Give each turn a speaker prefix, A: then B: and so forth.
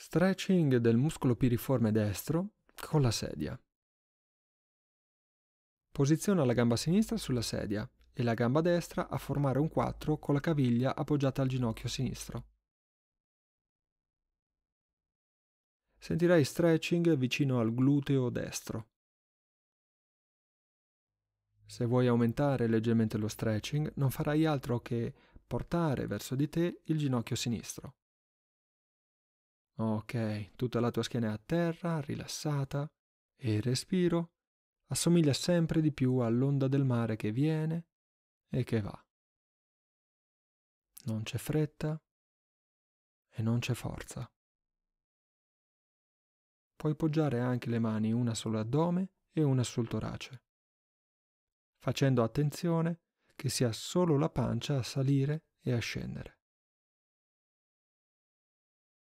A: Stretching del muscolo piriforme destro con la sedia. Posiziona la gamba sinistra sulla sedia e la gamba destra a formare un 4 con la caviglia appoggiata al ginocchio sinistro. Sentirai stretching vicino al gluteo destro. Se vuoi aumentare leggermente lo stretching, non farai altro che portare verso di te il ginocchio sinistro. Ok, tutta la tua schiena è a terra, rilassata, e il respiro assomiglia sempre di più all'onda del mare che viene e che va.
B: Non c'è fretta e non c'è
A: forza. Puoi poggiare anche le mani una sull'addome e una sul torace, facendo attenzione che sia solo la pancia a salire e a scendere.